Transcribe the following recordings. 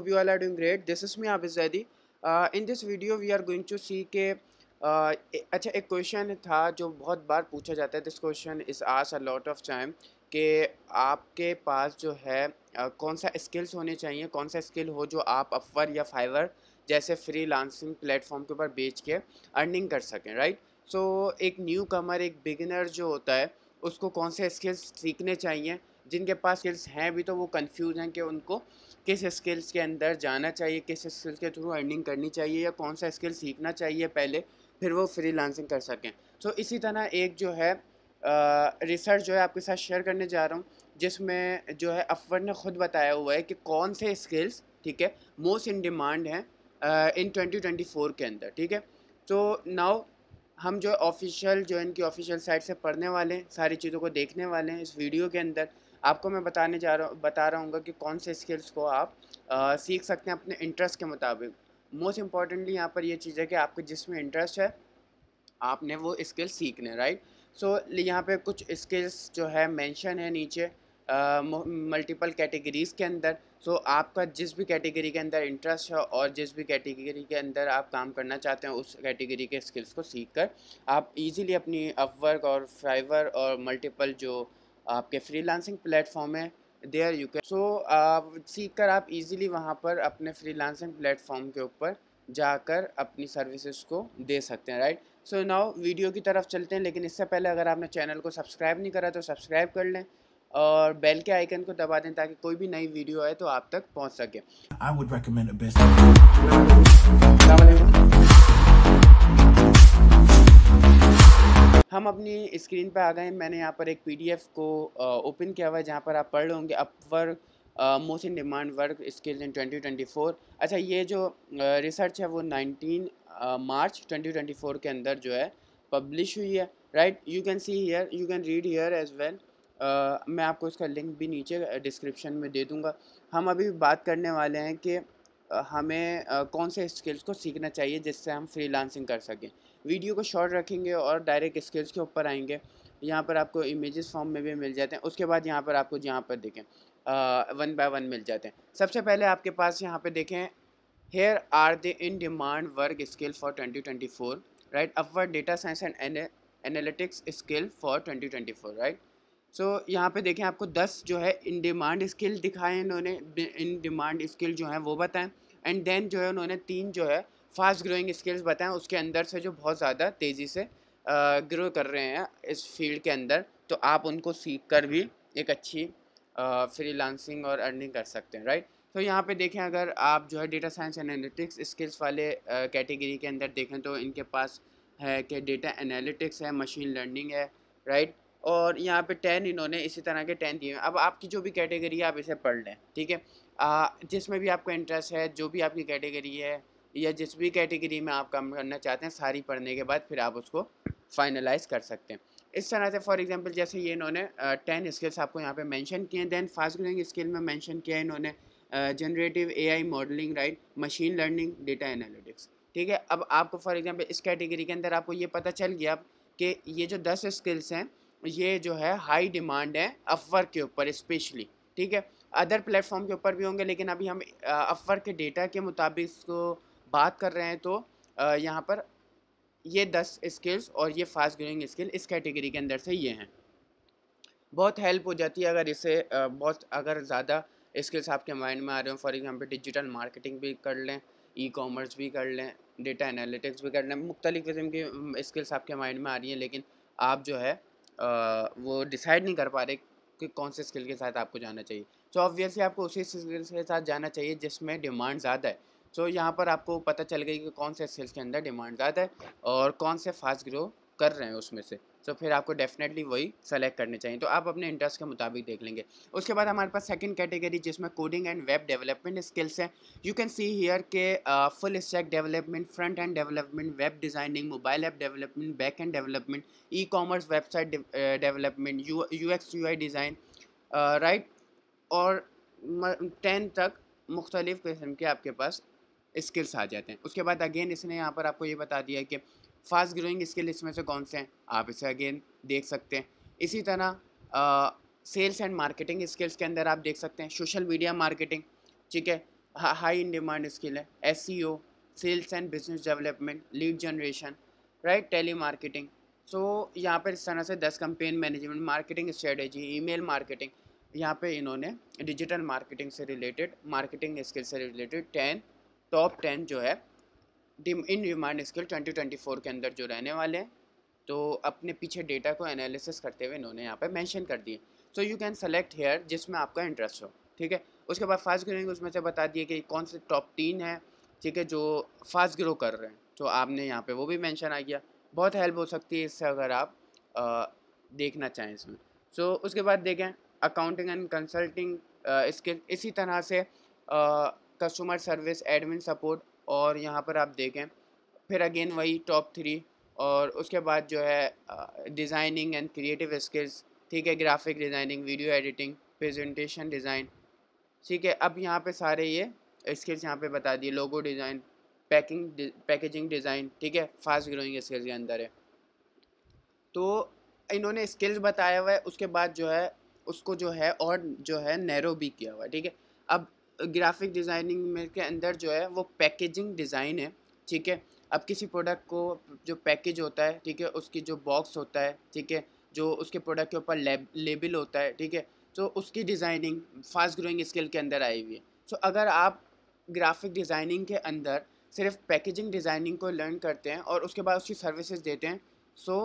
Hope you all are doing great. This is me Abid Zaidi. Uh, in this video we are going to see के uh, अच्छा एक question था जो बहुत बार पूछा जाता है this question is as a lot of time कि आपके पास जो है uh, कौन सा स्किल्स होने चाहिए कौन सा स्किल हो जो आप अफवर या फाइवर जैसे फ्री लांसिंग प्लेटफॉर्म के ऊपर बेच के अर्निंग कर सकें राइट सो एक न्यू कमर एक बिगिनर जो होता है उसको कौन से स्किल्स सीखने चाहिए जिनके पास स्किल्स हैं भी तो वो कंफ्यूज हैं कि उनको किस स्किल्स के अंदर जाना चाहिए किस स्किल्स के थ्रू अर्निंग करनी चाहिए या कौन सा स्किल सीखना चाहिए पहले फिर वो फ्री कर सकें सो so, इसी तरह एक जो है रिसर्च जो है आपके साथ शेयर करने जा रहा हूँ जिसमें जो है अफवर ने ख़ुद बताया हुआ है कि कौन से स्किल्स ठीक है मोस्ट इन डिमांड हैं इन ट्वेंटी ट्वेंटी फोर के अंदर ठीक है तो नाउ हम जो ऑफिशियल जो इनकी ऑफिशियल साइट से पढ़ने वाले हैं सारी चीज़ों को देखने वाले हैं इस वीडियो के अंदर आपको मैं बताने जा रहा हूँ बता रहा हूँ कि कौन से स्किल्स को आप आ, सीख सकते हैं अपने इंटरेस्ट के मुताबिक मोस्ट इम्पॉर्टेंटली यहाँ पर ये चीज़ है कि आपको जिसमें इंटरेस्ट है आपने वो स्किल सीखने राइट सो so, यहाँ पे कुछ स्किल्स जो है मेंशन है नीचे मल्टीपल uh, कैटेगरीज़ के अंदर सो so, आपका जिस भी कैटेगरी के अंदर इंटरेस्ट है और जिस भी कैटेगरी के अंदर आप काम करना चाहते हैं उस कैटेगरी के स्किल्स को सीख कर आप इजीली अपनी अपवर्क और फाइवर और मल्टीपल जो आपके फ्री लांसिंग प्लेटफॉर्म है देयर यू कैन सो सीख कर आप इजीली वहाँ पर अपने फ्री लांसिंग प्लेटफॉर्म के ऊपर जाकर अपनी सर्विसेज को दे सकते हैं राइट सो नाउ वीडियो की तरफ चलते हैं लेकिन इससे पहले अगर आपने चैनल को सब्सक्राइब नहीं करा तो सब्सक्राइब कर लें और बेल के आइकन को दबा दें ताकि कोई भी नई वीडियो आए तो आप तक पहुंच सके आई वुड रिकमेंड हम अपनी स्क्रीन पर आ गए मैंने यहाँ पर एक पीडीएफ को ओपन किया हुआ है जहाँ पर आप पढ़ होंगे Upwork most in demand work skills in 2024 अच्छा ये जो रिसर्च है वो 19 मार्च 2024 के अंदर जो है पब्लिश हुई है right you can see here you can read here as well मैं आपको इसका लिंक भी नीचे डिस्क्रिप्शन में दे दूँगा हम अभी बात करने वाले हैं कि हमें uh, कौन से स्किल्स को सीखना चाहिए जिससे हम फ्री कर सकें वीडियो को शॉर्ट रखेंगे और डायरेक्ट स्केल्स के ऊपर आएंगे यहाँ पर आपको इमेजेस फॉर्म में भी मिल जाते हैं उसके बाद यहाँ पर आपको यहाँ पर देखें वन बाय वन मिल जाते हैं सबसे पहले आपके पास यहाँ पर देखें here are the in demand work skill for four right Upwork data science and analytics skill for four right so यहाँ पे देखें आपको दस जो है इन डिमांड स्किल दिखाए इन्होंने इन डिमांड स्किल जो है वो बताएं एंड देन जो है उन्होंने तीन जो है फास्ट ग्रोइंग स्किल्स बताएं उसके अंदर से जो बहुत ज़्यादा तेज़ी से ग्रो कर रहे हैं इस फील्ड के अंदर तो आप उनको सीख कर भी एक अच्छी फ्रीलांसिंग और अर्निंग कर सकते हैं राइट तो यहाँ पे देखें अगर आप जो है डेटा साइंस एनालिटिक्स स्किल्स वाले कैटेगरी के अंदर देखें तो इनके पास है कि डेटा एनालिटिक्स है मशीन लर्निंग है राइट और यहाँ पे टेन इन्होंने इसी तरह के टेन दिए अब आपकी जो भी कैटेगरी है आप इसे पढ़ लें ठीक है जिसमें भी आपका इंटरेस्ट है जो भी आपकी कैटेगरी है या जिस भी कैटेगरी में आप काम करना चाहते हैं सारी पढ़ने के बाद फिर आप उसको फाइनलाइज कर सकते हैं इस तरह से फॉर एग्जांपल जैसे ये इन्होंने टेन स्किल्स आपको यहाँ पे मेंशन किए हैं देन फास्ट ग्रोइंग स्किल में मेंशन किया है इन्होंने generative AI modelling right machine learning data analytics ठीक है अब आपको फॉर एग्जांपल इस कैटेगरी के अंदर आपको ये पता चल गया कि ये जो दस स्किल्स हैं ये जो है हाई डिमांड है अफवर के ऊपर स्पेशली ठीक है अदर प्लेटफॉर्म के ऊपर भी होंगे लेकिन अभी हम अफवर के डेटा के मुताबिक इसको बात कर रहे हैं तो यहाँ पर ये दस स्किल्स और ये फास्ट ग्रोइंग स्किल इस कैटेगरी के अंदर से ये हैं बहुत हेल्प हो जाती है अगर इसे बहुत अगर ज़्यादा स्किल्स आपके माइंड में आ रहे हो फॉर एग्जांपल डिजिटल मार्केटिंग भी कर लें ई कॉमर्स भी कर लें डेटा एनालिटिक्स भी कर लें मुख्तलिफ़ किस्म की स्किल्स आपके माइंड में आ रही हैं लेकिन आप जो है वो डिसाइड नहीं कर पा रहे कि कौन से स्किल के साथ आपको जाना चाहिए तो ऑब्वियसली आपको उसी स्किल के साथ जाना चाहिए जिसमें डिमांड ज़्यादा है सो तो so, यहाँ पर आपको पता चल गई कि कौन से सेल्स के अंदर डिमांड ज़्यादा है और कौन से फास्ट ग्रो कर रहे हैं उसमें से तो so, फिर आपको डेफिनेटली वही सेलेक्ट करने चाहिए तो आप अपने इंटरेस्ट के मुताबिक देख लेंगे उसके बाद हमारे पास सेकंड कैटेगरी जिसमें coding and web development skills हैं यू कैन सी हियर के full stack development front end development web designing mobile app development back end development e commerce website development U X U I design right और ten तक मुख्तलिफ़ किस्म के आपके पास skills आ जाते हैं उसके बाद अगेन इसने यहाँ पर आपको ये बता दिया कि फास्ट ग्रोइंग स्किल इसमें से कौन से हैं आप इसे अगेन देख सकते हैं इसी तरह सेल्स एंड मार्केटिंग स्किल्स के अंदर आप देख सकते हैं सोशल मीडिया मार्केटिंग ठीक है हाई इन डिमांड स्किल है as sales and business development lead generation right telemarketing so यहाँ पर इस तरह से दस campaign management marketing strategy email marketing यहाँ पे इन्होंने डिजिटल मार्केटिंग से रिलेटेड मार्केटिंग स्किल से रिलेटेड टेन टॉप टेन जो है इन डिमांड स्किल 2024 के अंदर जो रहने वाले हैं तो अपने पीछे डेटा को एनालिसिस करते हुए इन्होंने यहाँ पे मेंशन कर दिए so you can select here जिसमें आपका इंटरेस्ट हो ठीक है उसके बाद फास्ट ग्रोइंग उसमें से बता दिए कि कौन से टॉप तीन है ठीक है जो फास्ट ग्रो कर रहे हैं तो आपने यहाँ पे वो भी मेंशन आ गया बहुत हेल्प हो सकती है इससे अगर आप आ, देखना चाहें इसमें सो so, उसके बाद देखें अकाउंटिंग एंड कंसल्टिंग स्किल इसी तरह से आ, कस्टमर सर्विस एडमिन सपोर्ट और यहाँ पर आप देखें फिर अगेन वही टॉप थ्री और उसके बाद जो है डिज़ाइनिंग एंड क्रिएटिव स्किल्स ठीक है graphic designing video editing presentation design ठीक है अब यहाँ पे सारे ये स्किल्स यहाँ पे बता दिए logo design packing packaging design ठीक है फास्ट ग्रोइंग स्किल्स के अंदर है तो इन्होंने स्किल्स बताया हुआ है उसके बाद जो है उसको जो है और जो है नैरो भी किया हुआ है ठीक है अब ग्राफिक डिज़ाइनिंग में के अंदर जो है वो पैकेजिंग डिज़ाइन है ठीक है अब किसी प्रोडक्ट को जो पैकेज होता है ठीक है उसकी जो बॉक्स होता है ठीक है जो उसके प्रोडक्ट के ऊपर लेबल होता है ठीक है तो उसकी डिज़ाइनिंग फास्ट ग्रोइंग स्केल के अंदर आई हुई है सो अगर आप ग्राफिक डिज़ाइनिंग के अंदर सिर्फ पैकेजिंग डिज़ाइनिंग को लर्न करते हैं और उसके बाद उसकी सर्विसेज देते हैं सो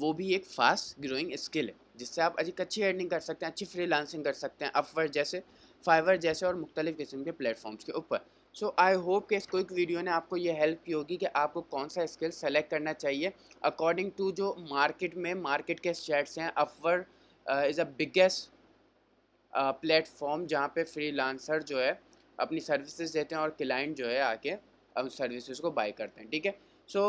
वो भी एक फास्ट ग्रोइंग स्किल है जिससे आप अधिक अच्छी अर्निंग कर सकते हैं अच्छी फ्री कर सकते हैं अपवर जैसे फाइवर जैसे और मुख्तलिफ़ किस्म के प्लेटफॉर्म्स के ऊपर सो आई होप कि इस क्विक वीडियो ने आपको ये हेल्प की होगी कि आपको कौन सा स्किल सेलेक्ट करना चाहिए अकॉर्डिंग टू जो मार्केट में मार्केट के स्टेट्स हैं Upwork is a biggest platform जहाँ पे फ्री जो है अपनी सर्विसेज देते हैं और क्लाइंट जो है आके उन सर्विसेज को बाई करते हैं ठीक है सो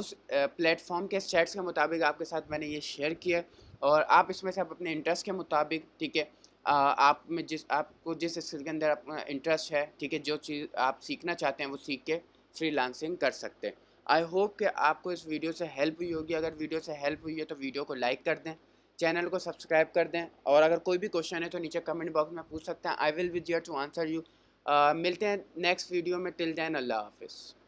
उस प्लेटफॉर्म uh, के स्टेट्स के मुताबिक आपके साथ मैंने ये शेयर किया और आप इसमें से आप अपने इंटरेस्ट के मुताबिक ठीक है आप में जिस आपको जिस स्किल के अंदर इंटरेस्ट है ठीक है जो चीज़ आप सीखना चाहते हैं वो सीख के फ्रीलांसिंग कर सकते हैं आई होप कि आपको इस वीडियो से हेल्प हुई होगी अगर वीडियो से हेल्प हुई है तो वीडियो को लाइक कर दें चैनल को सब्सक्राइब कर दें और अगर कोई भी क्वेश्चन है तो नीचे कमेंट बॉक्स में पूछ सकते हैं I will be here to answer you मिलते हैं नेक्स्ट वीडियो में टिल दैन अल्लाह हाफिज़